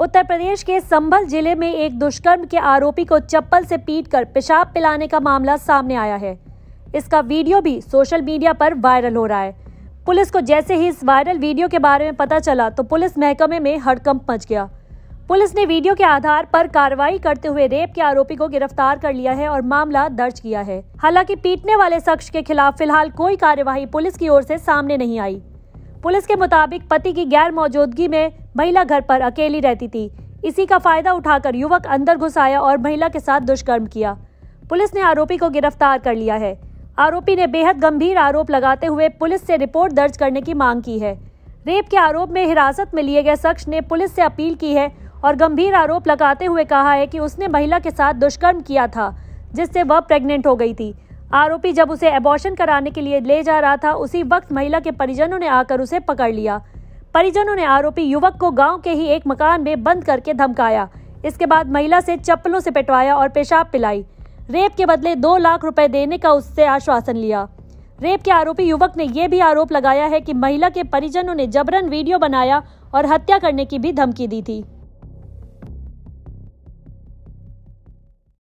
उत्तर प्रदेश के संभल जिले में एक दुष्कर्म के आरोपी को चप्पल से पीटकर पेशाब पिलाने का मामला सामने आया है इसका वीडियो भी सोशल मीडिया पर वायरल हो रहा है पुलिस को जैसे ही इस वायरल वीडियो के बारे में पता चला तो पुलिस महकमे में हड़कंप मच गया पुलिस ने वीडियो के आधार पर कार्रवाई करते हुए रेप के आरोपी को गिरफ्तार कर लिया है और मामला दर्ज किया है हालांकि पीटने वाले शख्स के खिलाफ फिलहाल कोई कार्यवाही पुलिस की ओर से सामने नहीं आई पुलिस के मुताबिक पति की गैर मौजूदगी में महिला घर पर अकेली रहती थी इसी का फायदा उठाकर युवक अंदर घुस आया और महिला के साथ दुष्कर्म किया पुलिस ने आरोपी को गिरफ्तार कर लिया है आरोपी ने बेहद गंभीर आरोप लगाते हुए पुलिस से रिपोर्ट दर्ज करने की मांग की है रेप के आरोप में हिरासत में लिए गए शख्स ने पुलिस से अपील की है और गंभीर आरोप लगाते हुए कहा है कि उसने महिला के साथ दुष्कर्म किया था जिससे वह प्रेग्नेंट हो गई थी आरोपी जब उसे एबॉर्शन कराने के लिए ले जा रहा था उसी वक्त महिला के परिजनों ने आकर उसे पकड़ लिया परिजनों ने आरोपी युवक को गांव के ही एक मकान में बंद करके धमकाया इसके बाद महिला से चप्पलों से पिटवाया और पेशाब पिलाई रेप के बदले दो लाख रुपए देने का उससे आश्वासन लिया रेप के आरोपी युवक ने यह भी आरोप लगाया है कि महिला के परिजनों ने जबरन वीडियो बनाया और हत्या करने की भी धमकी दी थी